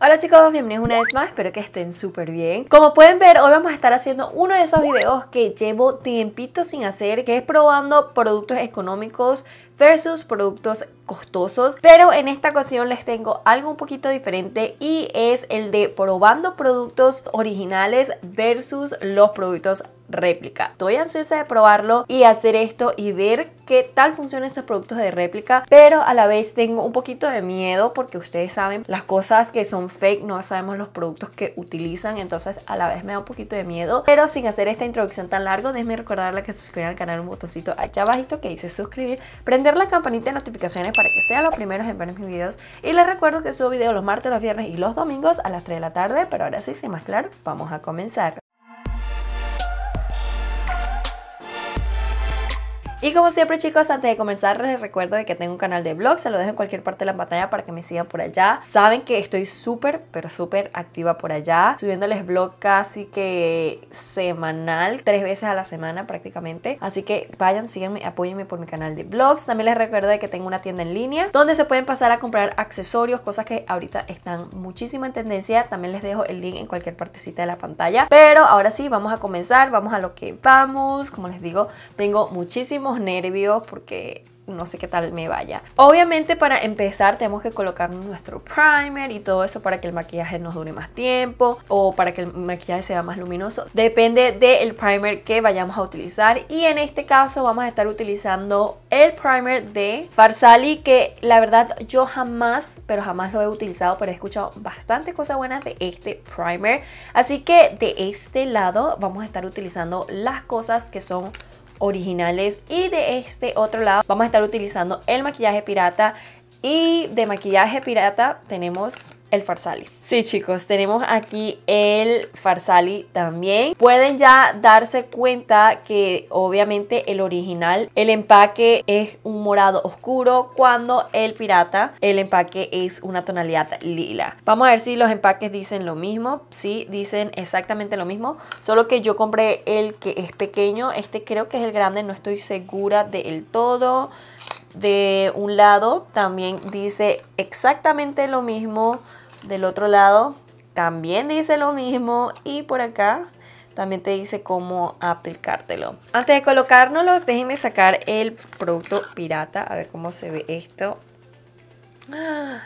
Hola chicos, bienvenidos una vez más, espero que estén súper bien. Como pueden ver, hoy vamos a estar haciendo uno de esos videos que llevo tiempito sin hacer, que es probando productos económicos versus productos costosos, pero en esta ocasión les tengo algo un poquito diferente y es el de probando productos originales versus los productos réplica. Estoy ansiosa de probarlo y hacer esto y ver qué tal funcionan estos productos de réplica, pero a la vez tengo un poquito de miedo porque ustedes saben, las cosas que son fake no sabemos los productos que utilizan, entonces a la vez me da un poquito de miedo, pero sin hacer esta introducción tan largo, déjenme recordarles que se suscriban al canal un botoncito allá abajito que dice suscribir, prender la campanita de notificaciones para que sean los primeros en ver mis videos y les recuerdo que subo videos los martes, los viernes y los domingos a las 3 de la tarde, pero ahora sí, sin más claro, vamos a comenzar. Y como siempre chicos, antes de comenzar les recuerdo de que tengo un canal de vlogs, se lo dejo en cualquier parte de la pantalla para que me sigan por allá. Saben que estoy súper, pero súper activa por allá, subiéndoles blog casi que semanal, tres veces a la semana prácticamente. Así que vayan, síganme, apóyenme por mi canal de blogs. También les recuerdo que tengo una tienda en línea donde se pueden pasar a comprar accesorios, cosas que ahorita están muchísimo en tendencia. También les dejo el link en cualquier partecita de la pantalla. Pero ahora sí, vamos a comenzar, vamos a lo que vamos. Como les digo, tengo muchísimos nervios porque no sé qué tal me vaya. Obviamente para empezar tenemos que colocar nuestro primer y todo eso para que el maquillaje nos dure más tiempo o para que el maquillaje sea más luminoso. Depende del primer que vayamos a utilizar y en este caso vamos a estar utilizando el primer de Farsali que la verdad yo jamás, pero jamás lo he utilizado, pero he escuchado bastantes cosas buenas de este primer. Así que de este lado vamos a estar utilizando las cosas que son originales y de este otro lado vamos a estar utilizando el maquillaje pirata y de maquillaje pirata tenemos el farsali. Sí, chicos, tenemos aquí el farsali también. Pueden ya darse cuenta que obviamente el original, el empaque es un morado oscuro, cuando el pirata, el empaque es una tonalidad lila. Vamos a ver si los empaques dicen lo mismo. Sí, dicen exactamente lo mismo, solo que yo compré el que es pequeño. Este creo que es el grande, no estoy segura del todo. De un lado también dice exactamente lo mismo del otro lado también dice lo mismo y por acá también te dice cómo aplicártelo. Antes de colocárnoslo déjenme sacar el producto pirata. A ver cómo se ve esto. ¡Ah!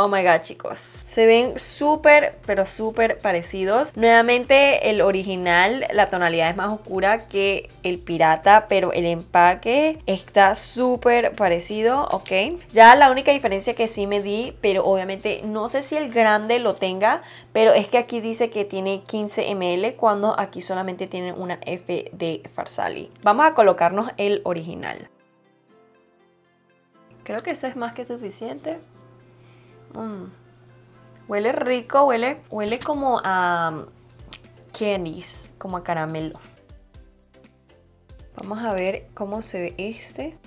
Oh my god, chicos. Se ven súper, pero súper parecidos. Nuevamente, el original, la tonalidad es más oscura que el pirata, pero el empaque está súper parecido, ¿ok? Ya la única diferencia que sí me di, pero obviamente no sé si el grande lo tenga, pero es que aquí dice que tiene 15 ml, cuando aquí solamente tiene una F de Farsali. Vamos a colocarnos el original. Creo que eso es más que suficiente. Mm. Huele rico, huele, huele como a candies, como a caramelo. Vamos a ver cómo se ve este.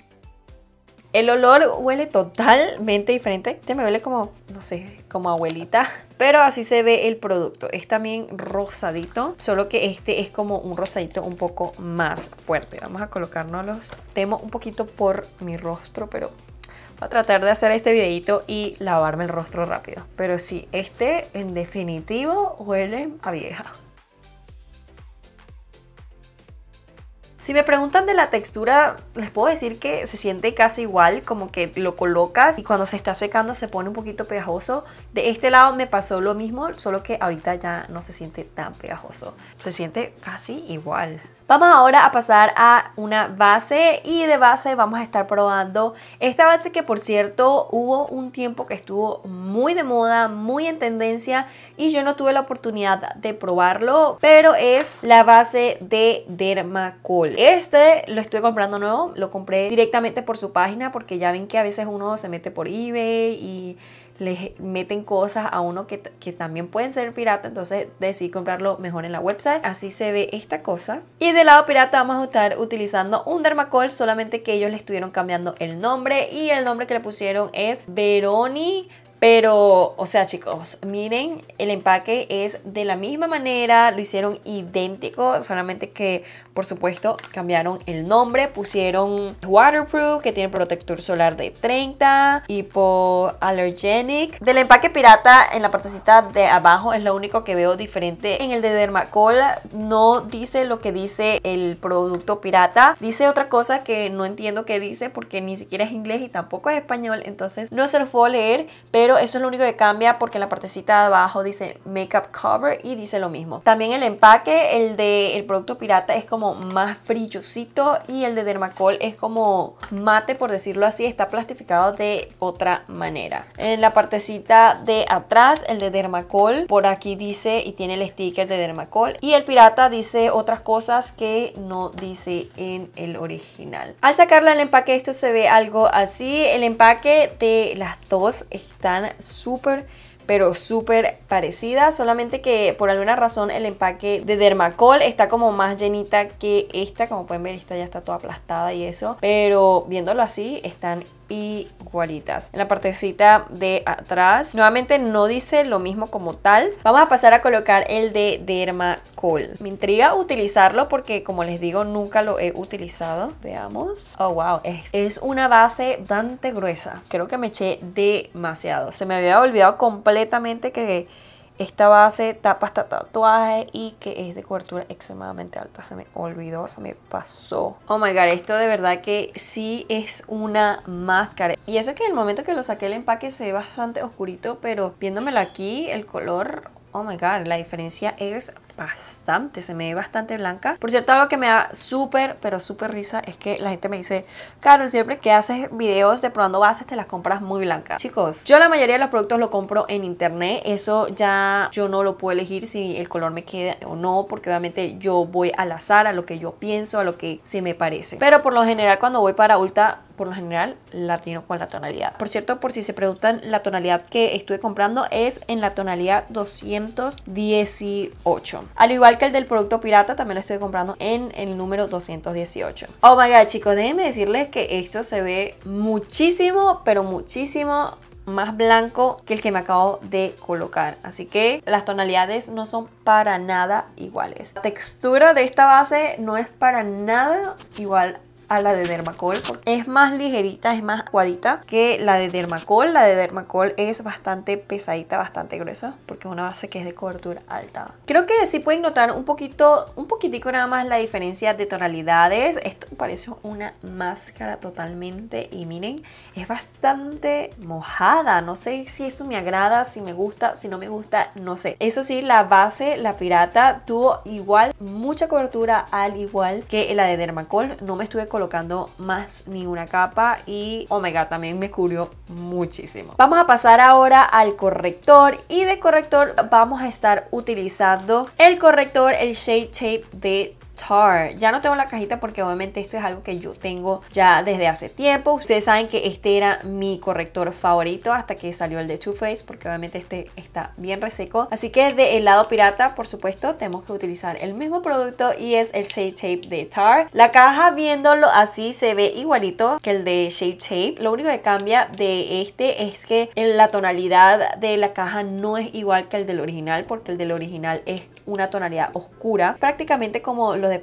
El olor huele totalmente diferente. Este me huele como, no sé, como abuelita. Pero así se ve el producto. Es también rosadito. Solo que este es como un rosadito un poco más fuerte. Vamos a colocárnoslos. Temo un poquito por mi rostro, pero a tratar de hacer este videito y lavarme el rostro rápido. Pero sí, este en definitivo huele a vieja. Si me preguntan de la textura, les puedo decir que se siente casi igual, como que lo colocas y cuando se está secando se pone un poquito pegajoso. De este lado me pasó lo mismo, solo que ahorita ya no se siente tan pegajoso. Se siente casi igual. Vamos ahora a pasar a una base y de base vamos a estar probando esta base que por cierto hubo un tiempo que estuvo muy de moda, muy en tendencia y yo no tuve la oportunidad de probarlo, pero es la base de Dermacol. Este lo estoy comprando nuevo, lo compré directamente por su página porque ya ven que a veces uno se mete por eBay y les meten cosas a uno que, también pueden ser pirata, entonces decidí comprarlo mejor en la website. Así se ve esta cosa. Y del lado pirata vamos a estar utilizando un Dermacol, solamente que ellos le estuvieron cambiando el nombre y el nombre que le pusieron es Veroni pero, o sea, chicos, miren, el empaque es de la misma manera, lo hicieron idéntico, solamente que, por supuesto, cambiaron el nombre, pusieron waterproof, que tiene protector solar de 30, hipoallergenic. Del empaque pirata, en la partecita de abajo es lo único que veo diferente. En el de Dermacol no dice lo que dice el producto pirata, dice otra cosa que no entiendo qué dice porque ni siquiera es inglés y tampoco es español, entonces no se los puedo leer, pero eso es lo único que cambia porque en la partecita de abajo dice Makeup Cover y dice lo mismo. También el empaque, el del producto pirata es como más brillosito y el de Dermacol es como mate por decirlo así, está plastificado de otra manera. En la partecita de atrás, el de Dermacol, por aquí dice y tiene el sticker de Dermacol y el pirata dice otras cosas que no dice en el original. Al sacarla el empaque esto se ve algo así, el empaque de las dos están Super pero súper parecida, solamente que por alguna razón el empaque de Dermacol está como más llenita que esta, como pueden ver esta ya está toda aplastada y eso, pero viéndolo así están igualitas. En la partecita de atrás, nuevamente no dice lo mismo como tal. Vamos a pasar a colocar el de Dermacol. Me intriga utilizarlo porque como les digo, nunca lo he utilizado. Veamos. Oh, wow. Es, una base bastante gruesa. Creo que me eché demasiado. Se me había olvidado comprar completamente que esta base tapa hasta tatuaje y que es de cobertura extremadamente alta. Se me olvidó, se me pasó. Oh my god, esto de verdad que sí es una máscara. Y eso que en el momento que lo saqué el empaque se ve bastante oscurito, pero viéndomelo aquí, el color... Oh my god, la diferencia es bastante, se me ve bastante blanca. Por cierto, algo que me da súper, pero súper risa es que la gente me dice, Carol, siempre que haces videos de probando bases te las compras muy blancas. Chicos, yo la mayoría de los productos lo compro en internet, eso ya yo no lo puedo elegir si el color me queda o no, porque obviamente yo voy al azar, a lo que yo pienso, a lo que se me parece. Pero por lo general cuando voy para Ulta por lo general la con la tonalidad. Por cierto, por si se preguntan, la tonalidad que estuve comprando es en la tonalidad 218. Al igual que el del producto pirata, también lo estoy comprando en el número 218. Oh my god, chicos, déjenme decirles que esto se ve muchísimo, pero muchísimo más blanco que el que me acabo de colocar así que las tonalidades no son para nada iguales la textura de esta base no es para nada igual a la de Dermacol porque es más ligerita, es más aguadita que la de Dermacol. La de Dermacol es bastante pesadita, bastante gruesa porque es una base que es de cobertura alta. Creo que sí pueden notar un poquito, un poquitico nada más la diferencia de tonalidades. Esto parece una máscara totalmente y miren, es bastante mojada. No sé si esto me agrada, si me gusta, si no me gusta, no sé. Eso sí, la base, la pirata, tuvo igual mucha cobertura al igual que la de Dermacol. No me estuve colocando más ni una capa y omega también me cubrió muchísimo. Vamos a pasar ahora al corrector y de corrector vamos a estar utilizando el corrector, el Shade Tape de Tar. Ya no tengo la cajita porque obviamente esto es algo que yo tengo ya desde hace tiempo. Ustedes saben que este era mi corrector favorito hasta que salió el de Too Faced porque obviamente este está bien reseco. Así que de el lado pirata, por supuesto, tenemos que utilizar el mismo producto y es el Shape Tape de Tar. La caja viéndolo así se ve igualito que el de Shape Tape. Lo único que cambia de este es que la tonalidad de la caja no es igual que el del original porque el del original es una tonalidad oscura, prácticamente como los de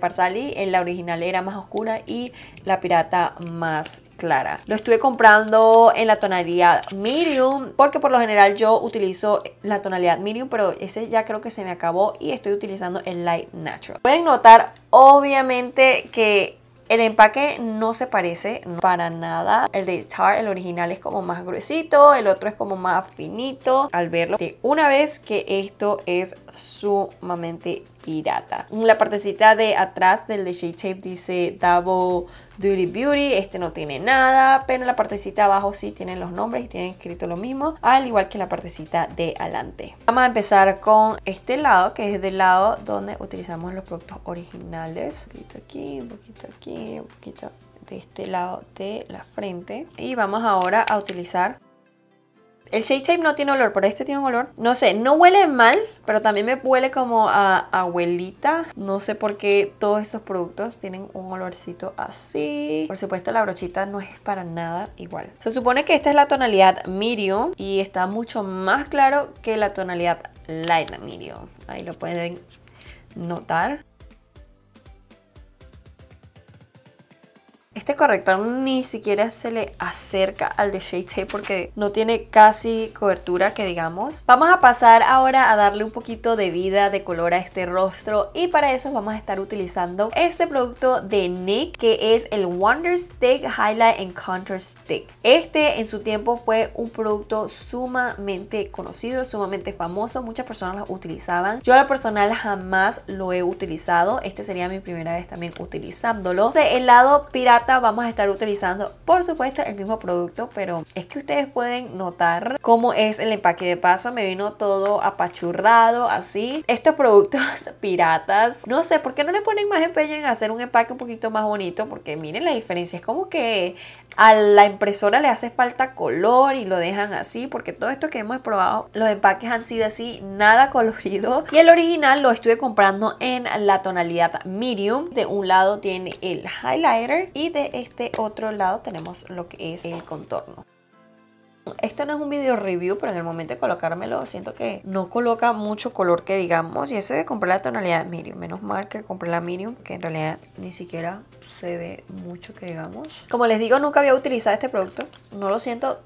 En la original era más oscura y la pirata más clara. Lo estuve comprando en la tonalidad medium porque por lo general yo utilizo la tonalidad medium, pero ese ya creo que se me acabó y estoy utilizando el light natural. Pueden notar obviamente que el empaque no se parece para nada. El de Tar, el original, es como más gruesito, el otro es como más finito. Al verlo, una vez que esto es sumamente pirata. La partecita de atrás del de shape Tape dice Double Duty Beauty, este no tiene nada, pero la partecita abajo sí tienen los nombres y tienen escrito lo mismo, al igual que la partecita de adelante. Vamos a empezar con este lado, que es del lado donde utilizamos los productos originales. Un poquito aquí, un poquito aquí, un poquito de este lado de la frente. Y vamos ahora a utilizar el Shade Shape no tiene olor, pero este tiene un olor. No sé, no huele mal, pero también me huele como a abuelita. No sé por qué todos estos productos tienen un olorcito así. Por supuesto, la brochita no es para nada igual. Se supone que esta es la tonalidad medium y está mucho más claro que la tonalidad light medium. Ahí lo pueden notar. Este corrector ni siquiera se le acerca al de Shade Tape porque no tiene casi cobertura que digamos. Vamos a pasar ahora a darle un poquito de vida, de color a este rostro y para eso vamos a estar utilizando este producto de NYX que es el Wonder Stick Highlight and Contour Stick. Este en su tiempo fue un producto sumamente conocido, sumamente famoso, muchas personas lo utilizaban. Yo a la personal jamás lo he utilizado, este sería mi primera vez también utilizándolo. De el lado pirata vamos a estar utilizando por supuesto el mismo producto pero es que ustedes pueden notar cómo es el empaque de paso me vino todo apachurrado así estos productos piratas no sé por qué no le ponen más empeño en hacer un empaque un poquito más bonito porque miren la diferencia es como que a la impresora le hace falta color y lo dejan así porque todo esto que hemos probado los empaques han sido así nada colorido y el original lo estuve comprando en la tonalidad medium de un lado tiene el highlighter y de este otro lado tenemos lo que es el contorno. Esto no es un video review, pero en el momento de colocármelo siento que no coloca mucho color que digamos. Y eso de comprar la tonalidad medium, menos mal que compré la medium, que en realidad ni siquiera se ve mucho que digamos. Como les digo, nunca había utilizado este producto. No lo siento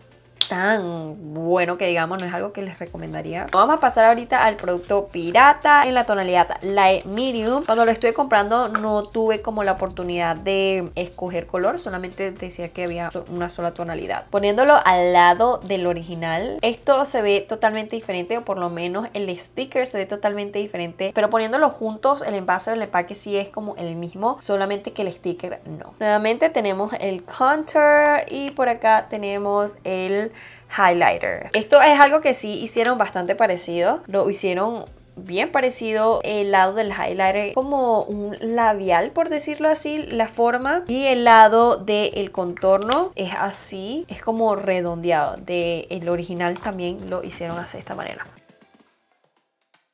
tan bueno que digamos, no es algo que les recomendaría. Vamos a pasar ahorita al producto pirata en la tonalidad Light Medium. Cuando lo estuve comprando no tuve como la oportunidad de escoger color, solamente decía que había una sola tonalidad. Poniéndolo al lado del original, esto se ve totalmente diferente o por lo menos el sticker se ve totalmente diferente, pero poniéndolo juntos el envase del el empaque sí es como el mismo, solamente que el sticker no. Nuevamente tenemos el contour y por acá tenemos el highlighter. Esto es algo que sí hicieron bastante parecido. Lo hicieron bien parecido el lado del highlighter como un labial por decirlo así la forma y el lado del contorno es así es como redondeado de el original también lo hicieron así de esta manera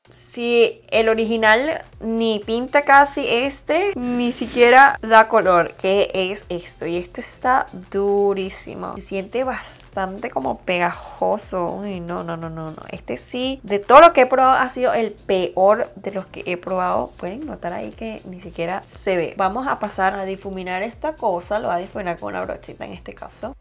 si el original ni pinta casi este, ni siquiera da color, ¿Qué es esto. Y esto está durísimo. Se siente bastante como pegajoso. Uy, no, no, no, no, no. Este sí, de todo lo que he probado, ha sido el peor de los que he probado. Pueden notar ahí que ni siquiera se ve. Vamos a pasar a difuminar esta cosa. Lo voy a difuminar con una brochita en este caso.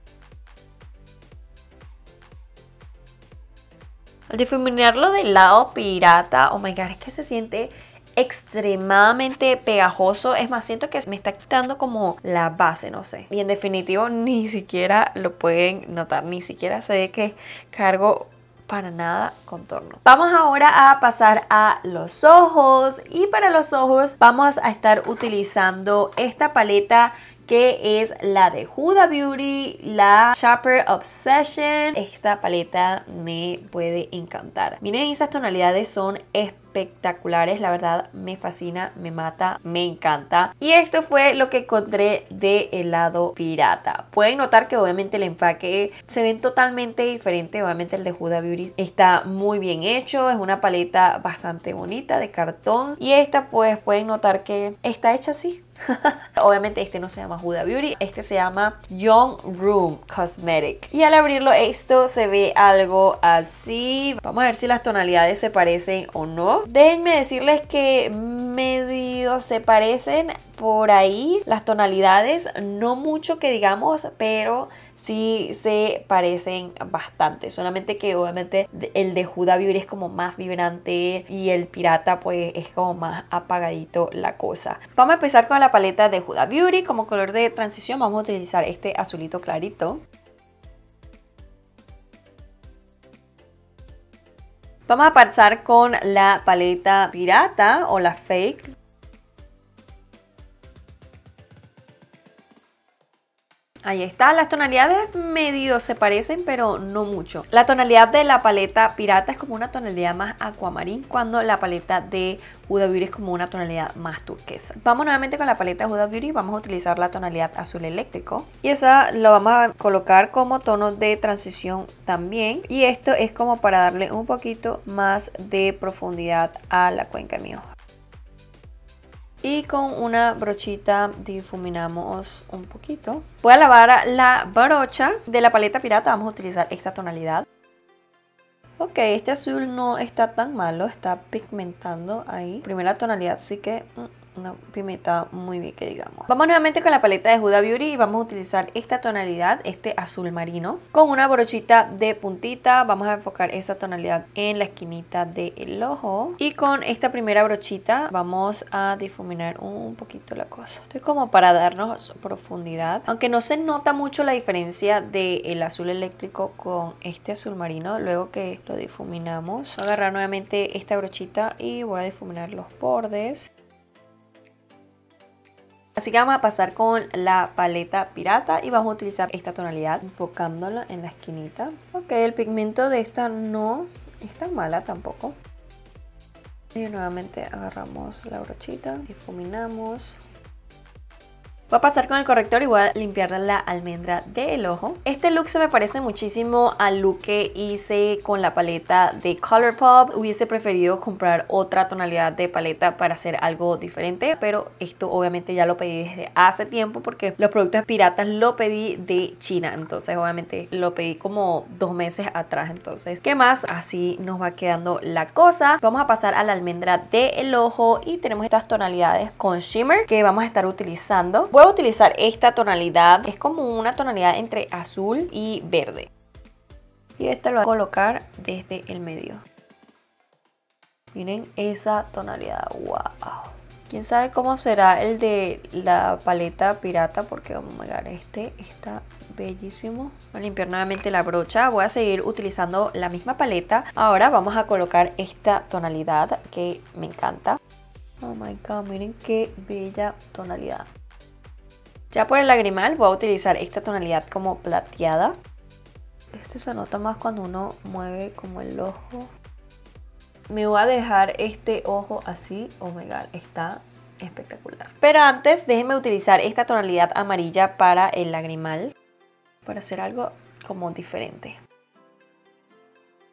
Al difuminarlo del lado pirata, oh my god, es que se siente extremadamente pegajoso. Es más, siento que me está quitando como la base, no sé. Y en definitivo, ni siquiera lo pueden notar, ni siquiera sé que cargo para nada contorno. Vamos ahora a pasar a los ojos y para los ojos vamos a estar utilizando esta paleta que es la de Huda Beauty, la Shopper Obsession. Esta paleta me puede encantar. Miren, esas tonalidades son espectaculares, la verdad me fascina, me mata, me encanta. Y esto fue lo que encontré de helado pirata. Pueden notar que obviamente el empaque se ve totalmente diferente, obviamente el de Huda Beauty está muy bien hecho, es una paleta bastante bonita de cartón y esta pues pueden notar que está hecha así, Obviamente este no se llama Huda Beauty, este se llama Young Room Cosmetic. Y al abrirlo esto se ve algo así. Vamos a ver si las tonalidades se parecen o no. Déjenme decirles que medio se parecen, por ahí. Las tonalidades, no mucho que digamos, pero sí se parecen bastante. Solamente que obviamente el de Juda Beauty es como más vibrante y el pirata pues es como más apagadito la cosa. Vamos a empezar con la paleta de Huda Beauty. Como color de transición vamos a utilizar este azulito clarito. Vamos a pasar con la paleta pirata o la fake Ahí está, las tonalidades medio se parecen, pero no mucho. La tonalidad de la paleta pirata es como una tonalidad más aquamarín, cuando la paleta de Huda Beauty es como una tonalidad más turquesa. Vamos nuevamente con la paleta Huda Beauty, vamos a utilizar la tonalidad azul eléctrico. Y esa la vamos a colocar como tono de transición también. Y esto es como para darle un poquito más de profundidad a la cuenca de mi ojo y con una brochita difuminamos un poquito. Voy a lavar la brocha de la paleta pirata, vamos a utilizar esta tonalidad. Ok, este azul no está tan malo, está pigmentando ahí. Primera tonalidad sí que mm, una pimienta muy bien que digamos. Vamos nuevamente con la paleta de Huda Beauty y vamos a utilizar esta tonalidad, este azul marino, con una brochita de puntita. Vamos a enfocar esa tonalidad en la esquinita del ojo. Y con esta primera brochita vamos a difuminar un poquito la cosa. Esto es como para darnos profundidad. Aunque no se nota mucho la diferencia del azul eléctrico con este azul marino, luego que lo difuminamos. Voy agarrar nuevamente esta brochita y voy a difuminar los bordes. Así que vamos a pasar con la paleta pirata y vamos a utilizar esta tonalidad enfocándola en la esquinita. Ok, el pigmento de esta no está tan mala tampoco. Y nuevamente agarramos la brochita, difuminamos, Voy a pasar con el corrector igual a limpiar la almendra del ojo. Este look se me parece muchísimo al look que hice con la paleta de Colourpop. Hubiese preferido comprar otra tonalidad de paleta para hacer algo diferente, pero esto obviamente ya lo pedí desde hace tiempo porque los productos piratas lo pedí de China. Entonces obviamente lo pedí como dos meses atrás. Entonces, ¿qué más? Así nos va quedando la cosa. Vamos a pasar a la almendra del ojo y tenemos estas tonalidades con shimmer que vamos a estar utilizando voy a utilizar esta tonalidad, es como una tonalidad entre azul y verde. Y esta lo voy a colocar desde el medio. Miren esa tonalidad, wow. Quién sabe cómo será el de la paleta pirata, porque vamos a pegar este, está bellísimo. Voy a limpiar nuevamente la brocha, voy a seguir utilizando la misma paleta. Ahora vamos a colocar esta tonalidad que me encanta. Oh my god, miren qué bella tonalidad. Ya por el lagrimal voy a utilizar esta tonalidad como plateada. Esto se nota más cuando uno mueve como el ojo. Me voy a dejar este ojo así. Oh my god, está espectacular. Pero antes déjenme utilizar esta tonalidad amarilla para el lagrimal. Para hacer algo como diferente.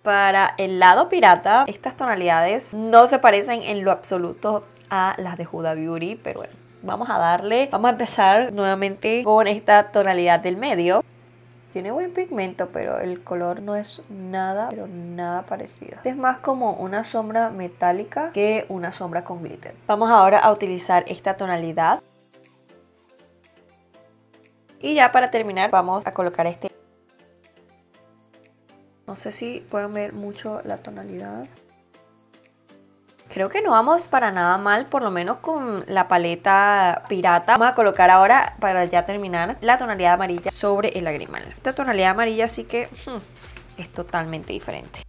Para el lado pirata, estas tonalidades no se parecen en lo absoluto a las de Huda Beauty, pero bueno, vamos a darle, vamos a empezar nuevamente con esta tonalidad del medio. Tiene buen pigmento, pero el color no es nada, pero nada parecido. es más como una sombra metálica que una sombra con glitter. Vamos ahora a utilizar esta tonalidad. Y ya para terminar vamos a colocar este. No sé si pueden ver mucho la tonalidad creo que no vamos para nada mal, por lo menos con la paleta pirata. Vamos a colocar ahora, para ya terminar, la tonalidad amarilla sobre el lagrimal. Esta tonalidad amarilla sí que hmm, es totalmente diferente.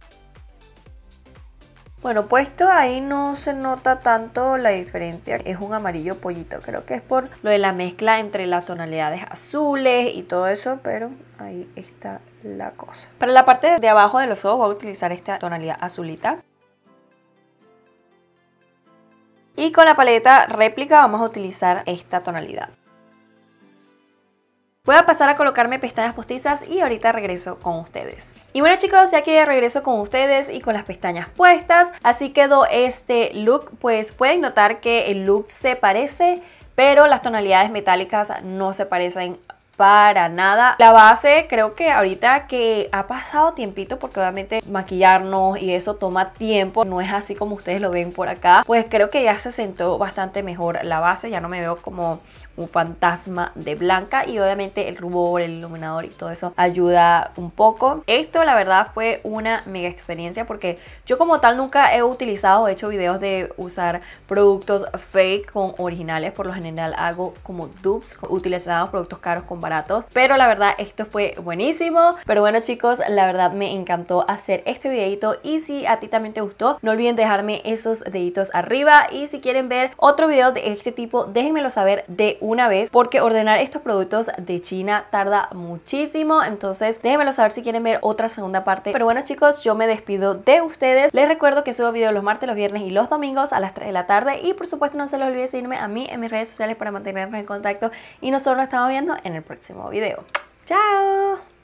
Bueno, puesto ahí no se nota tanto la diferencia. Es un amarillo pollito. Creo que es por lo de la mezcla entre las tonalidades azules y todo eso, pero ahí está la cosa. Para la parte de abajo de los ojos voy a utilizar esta tonalidad azulita. Y con la paleta réplica vamos a utilizar esta tonalidad. Voy a pasar a colocarme pestañas postizas y ahorita regreso con ustedes. Y bueno chicos, ya que regreso con ustedes y con las pestañas puestas, así quedó este look. Pues pueden notar que el look se parece, pero las tonalidades metálicas no se parecen para nada. La base creo que ahorita que ha pasado tiempito porque obviamente maquillarnos y eso toma tiempo, no es así como ustedes lo ven por acá, pues creo que ya se sentó bastante mejor la base, ya no me veo como un fantasma de blanca y obviamente el rubor, el iluminador y todo eso ayuda un poco. Esto la verdad fue una mega experiencia porque yo como tal nunca he utilizado, he hecho videos de usar productos fake con originales, por lo general hago como dupes, utilizados, productos caros con baratos, pero la verdad esto fue buenísimo. Pero bueno chicos, la verdad me encantó hacer este videito y si a ti también te gustó, no olviden dejarme esos deditos arriba y si quieren ver otro video de este tipo, déjenmelo saber de una vez porque ordenar estos productos de China tarda muchísimo. Entonces déjenmelo saber si quieren ver otra segunda parte. Pero bueno chicos, yo me despido de ustedes. Les recuerdo que subo videos los martes, los viernes y los domingos a las 3 de la tarde. Y por supuesto no se les olvide seguirme a mí en mis redes sociales para mantenernos en contacto. Y nosotros nos estamos viendo en el próximo video. ¡Chao!